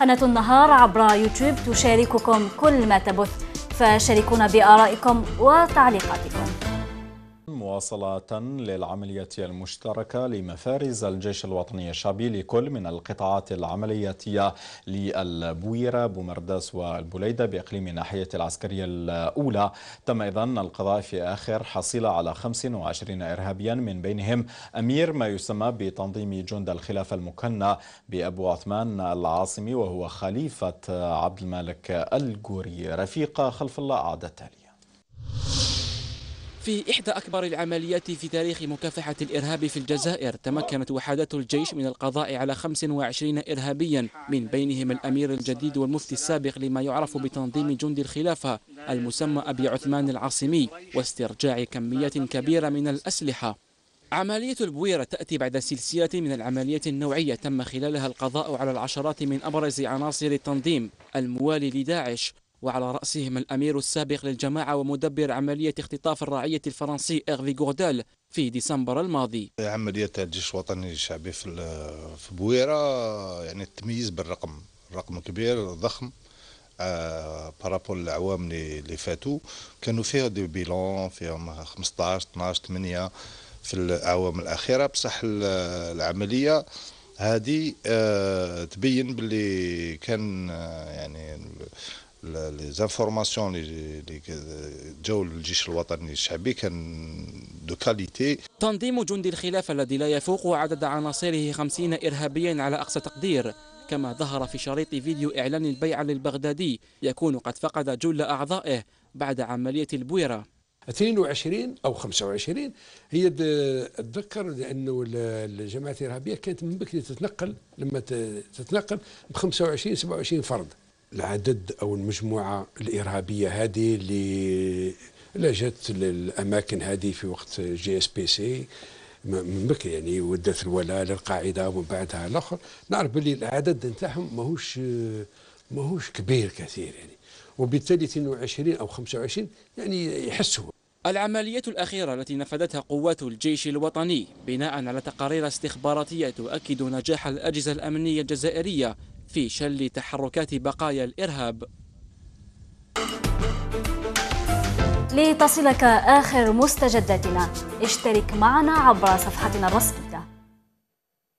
قناة النهار عبر يوتيوب تشارككم كل ما تبث فشاركونا بآرائكم وتعليقاتكم مواصلة للعملية المشتركة لمفارز الجيش الوطني الشعبي لكل من القطاعات العملياتية للبويرة بومرداس والبليدة بإقليم الناحية العسكرية الأولى تم أيضا القضاء في آخر حصيلة على 25 إرهابيا من بينهم أمير ما يسمى بتنظيم جند الخلافة المكنة بأبو عثمان العاصمي وهو خليفة عبد الملك الجوري رفيقة خلف الله عادة التالي في إحدى أكبر العمليات في تاريخ مكافحة الإرهاب في الجزائر تمكنت وحدات الجيش من القضاء على 25 إرهابيا من بينهم الأمير الجديد والمفتي السابق لما يعرف بتنظيم جند الخلافة المسمى أبي عثمان العاصمي واسترجاع كميات كبيرة من الأسلحة عملية البويرة تأتي بعد سلسلة من العمليات النوعية تم خلالها القضاء على العشرات من أبرز عناصر التنظيم الموالي لداعش وعلى رأسهم الأمير السابق للجماعة ومدبر عملية اختطاف الرعية الفرنسي إغفي غوردال في ديسمبر الماضي عملية الجيش الوطني الشعبي في بويرة يعني التمييز بالرقم رقم كبير ضخم بارابول آه، الأعوام اللي فاتوا كانوا فيها دي بيلون فيهم 15 12 8 في الأعوام الأخيرة بصح العملية هذه آه، تبين باللي كان آه، يعني لي زانفورماسيون اللي جاو للجيش الوطني الشعبي كان دو كاليتي تنظيم جند الخلافه الذي لا يفوق عدد عناصره 50 ارهابيا على اقصى تقدير كما ظهر في شريط فيديو اعلان البيعه للبغدادي يكون قد فقد جل اعضائه بعد عمليه البويره 22 او 25 هي اتذكر لانه الجماعات الارهابيه كانت من بكري تتنقل لما تتنقل ب 25 27 فرد العدد او المجموعه الارهابيه هذه اللي لجت للاماكن هذه في وقت جي اس بي سي من بكري يعني ودت الولاء للقاعده ومن بعدها الاخر نعرف باللي العدد نتاعهم ماهوش ماهوش كبير كثير يعني وبالتالي 22 أو 25 يعني يحسوا العملية الأخيرة التي نفذتها قوات الجيش الوطني بناء على تقارير استخباراتية تؤكد نجاح الأجهزة الأمنية الجزائرية في شل تحركات بقايا الإرهاب لتصلك آخر مستجداتنا اشترك معنا عبر صفحتنا الرسمية